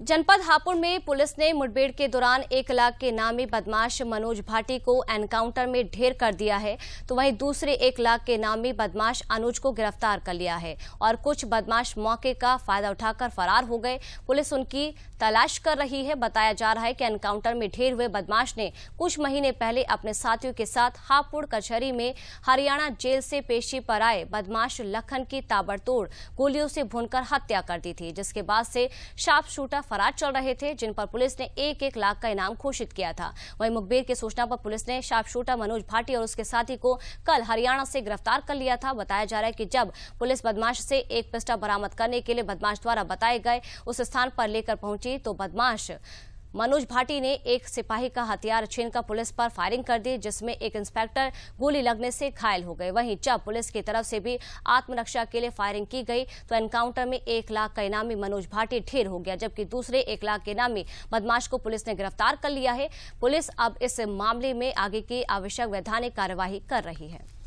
जनपद हापुड़ में पुलिस ने मुठभेड़ के दौरान एक लाख के नामी बदमाश मनोज भाटी को एनकाउंटर में ढेर कर दिया है तो वहीं दूसरे एक लाख के नामी बदमाश अनुज को गिरफ्तार कर लिया है और कुछ बदमाश मौके का फायदा उठाकर फरार हो गए पुलिस उनकी तलाश कर रही है बताया जा रहा है कि एनकाउंटर में ढेर हुए बदमाश ने कुछ महीने पहले अपने साथियों के साथ हापुड़ कचहरी में हरियाणा जेल से पेशी पर आए बदमाश लखन की ताबड़तोड़ गोलियों से भूनकर हत्या कर दी थी जिसके बाद से शार्प शूटर फरार चल रहे थे जिन पर पुलिस ने एक एक लाख का इनाम घोषित किया था वहीं मुखबिर की सूचना पर पुलिस ने शार्पशूटर मनोज भाटी और उसके साथी को कल हरियाणा से गिरफ्तार कर लिया था बताया जा रहा है कि जब पुलिस बदमाश से एक पिस्टा बरामद करने के लिए बदमाश द्वारा बताए गए उस स्थान पर लेकर पहुंची तो बदमाश मनोज भाटी ने एक सिपाही का हथियार छीनकर पुलिस पर फायरिंग कर दी जिसमें एक इंस्पेक्टर गोली लगने से घायल हो गए वहीं जब पुलिस की तरफ से भी आत्मरक्षा के लिए फायरिंग की गई तो एनकाउंटर में एक लाख का इनामी मनोज भाटी ढेर हो गया जबकि दूसरे एक लाख के इनामी बदमाश को पुलिस ने गिरफ्तार कर लिया है पुलिस अब इस मामले में आगे की आवश्यक वैधानिक कार्यवाही कर रही है